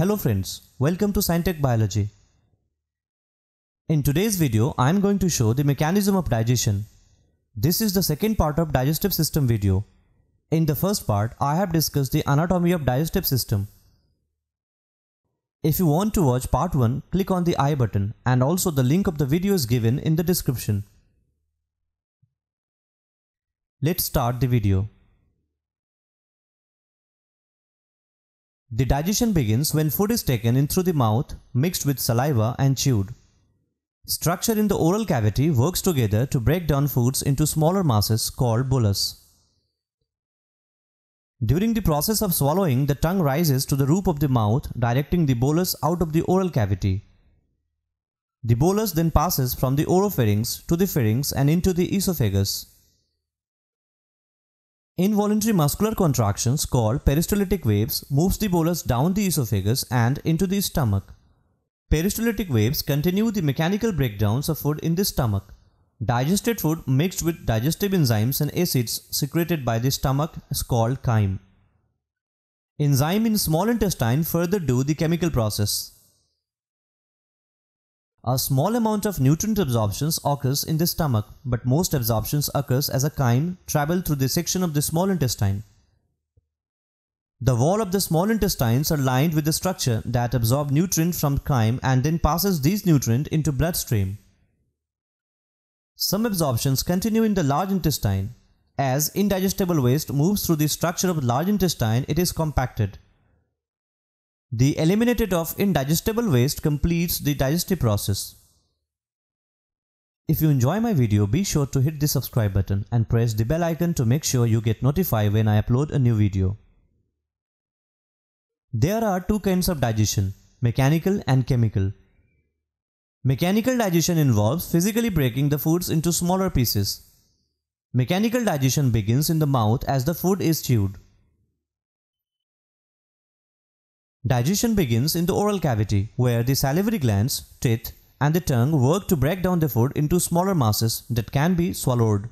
Hello friends, welcome to Scientech Biology. In today's video, I am going to show the mechanism of digestion. This is the second part of digestive system video. In the first part, I have discussed the anatomy of digestive system. If you want to watch part 1, click on the I button and also the link of the video is given in the description. Let's start the video. The digestion begins when food is taken in through the mouth, mixed with saliva and chewed. Structure in the oral cavity works together to break down foods into smaller masses called bolus. During the process of swallowing, the tongue rises to the roof of the mouth, directing the bolus out of the oral cavity. The bolus then passes from the oropharynx to the pharynx and into the esophagus. Involuntary muscular contractions called peristaltic waves moves the bolus down the esophagus and into the stomach. Peristaltic waves continue the mechanical breakdowns of food in the stomach. Digested food mixed with digestive enzymes and acids secreted by the stomach is called chyme. Enzyme in small intestine further do the chemical process. A small amount of nutrient absorption occurs in the stomach, but most absorptions occurs as a chyme travel through the section of the small intestine. The wall of the small intestines are lined with a structure that absorb nutrient from chyme and then passes these nutrient into bloodstream. Some absorptions continue in the large intestine. As indigestible waste moves through the structure of large intestine, it is compacted. The eliminated of indigestible waste completes the digestive process. If you enjoy my video, be sure to hit the subscribe button and press the bell icon to make sure you get notified when I upload a new video. There are two kinds of digestion, mechanical and chemical. Mechanical digestion involves physically breaking the foods into smaller pieces. Mechanical digestion begins in the mouth as the food is chewed. Digestion begins in the oral cavity, where the salivary glands, teeth, and the tongue work to break down the food into smaller masses that can be swallowed.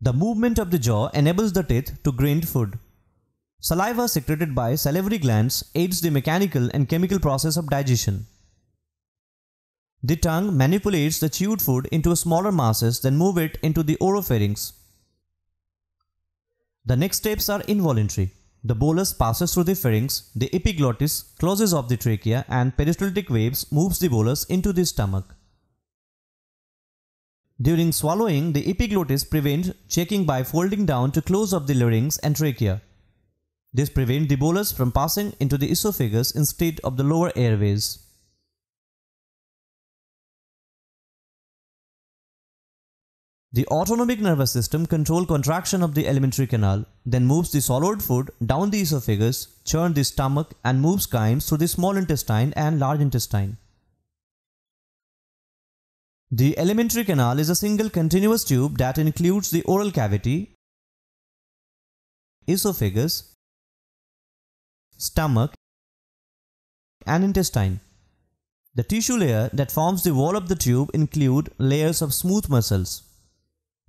The movement of the jaw enables the teeth to grind food. Saliva secreted by salivary glands aids the mechanical and chemical process of digestion. The tongue manipulates the chewed food into smaller masses then move it into the oropharynx. The next steps are involuntary. The bolus passes through the pharynx, the epiglottis closes off the trachea and peristaltic waves moves the bolus into the stomach. During swallowing, the epiglottis prevents checking by folding down to close up the larynx and trachea. This prevents the bolus from passing into the esophagus instead of the lower airways. The autonomic nervous system control contraction of the alimentary canal, then moves the swallowed food down the esophagus, churn the stomach and moves chymes through the small intestine and large intestine. The alimentary canal is a single continuous tube that includes the oral cavity, esophagus, stomach and intestine. The tissue layer that forms the wall of the tube include layers of smooth muscles.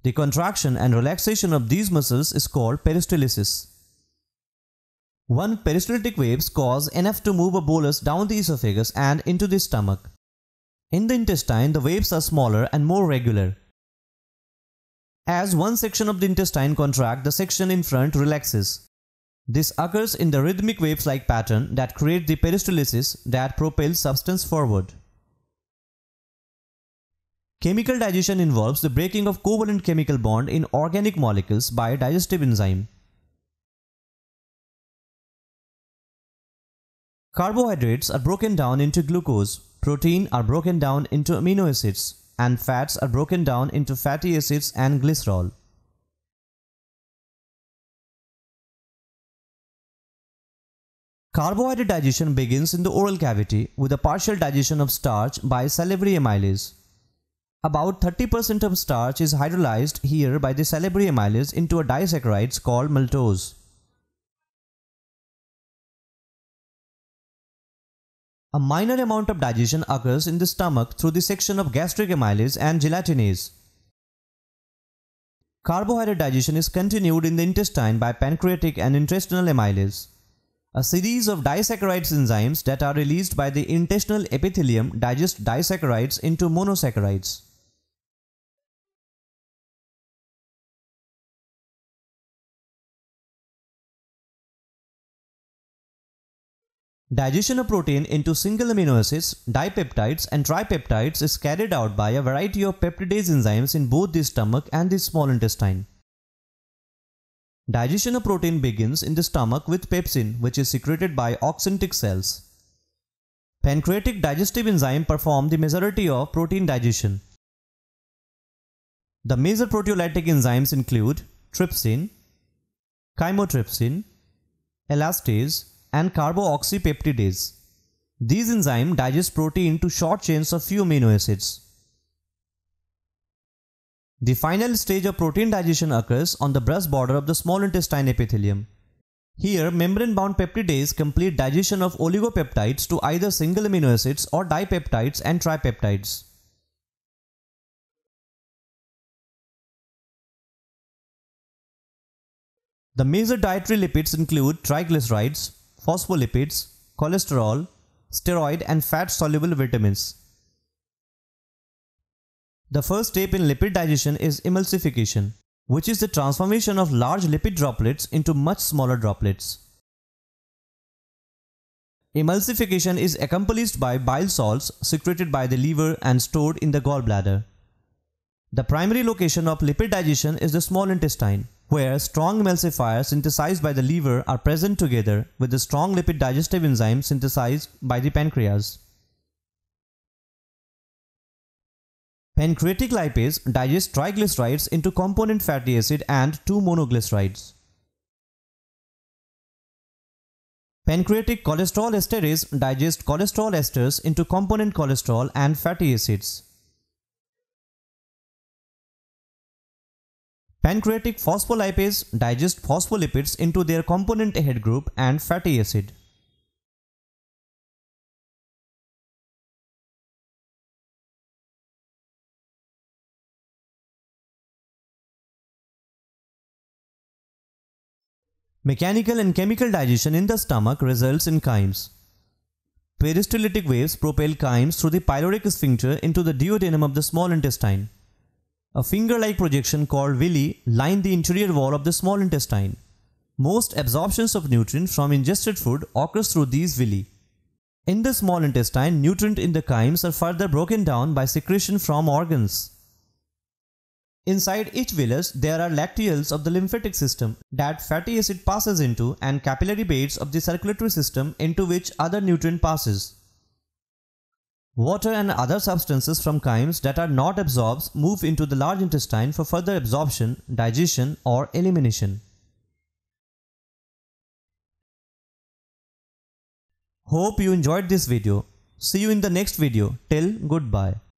The contraction and relaxation of these muscles is called peristalsis. One peristaltic waves cause enough to move a bolus down the esophagus and into the stomach. In the intestine, the waves are smaller and more regular. As one section of the intestine contracts, the section in front relaxes. This occurs in the rhythmic waves-like pattern that creates the peristalsis that propels substance forward. Chemical digestion involves the breaking of covalent chemical bond in organic molecules by a digestive enzyme. Carbohydrates are broken down into glucose, protein are broken down into amino acids, and fats are broken down into fatty acids and glycerol. Carbohydrate digestion begins in the oral cavity with a partial digestion of starch by salivary amylase. About 30% of starch is hydrolyzed here by the salivary amylase into a disaccharides called maltose. A minor amount of digestion occurs in the stomach through the section of gastric amylase and gelatinase. Carbohydrate digestion is continued in the intestine by pancreatic and intestinal amylase. A series of disaccharides enzymes that are released by the intestinal epithelium digest disaccharides into monosaccharides. Digestion of protein into single amino acids, dipeptides and tripeptides is carried out by a variety of peptidase enzymes in both the stomach and the small intestine. Digestion of protein begins in the stomach with pepsin which is secreted by oxyntic cells. Pancreatic digestive enzyme perform the majority of protein digestion. The major proteolytic enzymes include trypsin, chymotrypsin, elastase, and carboxypeptidase. These enzymes digest protein to short chains of few amino acids. The final stage of protein digestion occurs on the breast border of the small intestine epithelium. Here, membrane-bound peptidase complete digestion of oligopeptides to either single amino acids or dipeptides and tripeptides. The major dietary lipids include triglycerides, phospholipids, cholesterol, steroid and fat-soluble vitamins. The first step in lipid digestion is emulsification, which is the transformation of large lipid droplets into much smaller droplets. Emulsification is accomplished by bile salts secreted by the liver and stored in the gallbladder. The primary location of lipid digestion is the small intestine, where strong emulsifiers synthesized by the liver are present together with the strong lipid digestive enzyme synthesized by the pancreas. Pancreatic lipase digests triglycerides into component fatty acid and two monoglycerides. Pancreatic cholesterol esterase digests cholesterol esters into component cholesterol and fatty acids. Pancreatic phospholipase digest phospholipids into their component head group and fatty acid. Mechanical and chemical digestion in the stomach results in chymes. Peristaltic waves propel chymes through the pyloric sphincter into the duodenum of the small intestine. A finger-like projection called villi line the interior wall of the small intestine. Most absorptions of nutrients from ingested food occurs through these villi. In the small intestine, nutrients in the chymes are further broken down by secretion from organs. Inside each villus, there are lacteals of the lymphatic system that fatty acid passes into and capillary beds of the circulatory system into which other nutrient passes. Water and other substances from chymes that are not absorbed move into the large intestine for further absorption, digestion or elimination. Hope you enjoyed this video. See you in the next video. Till goodbye.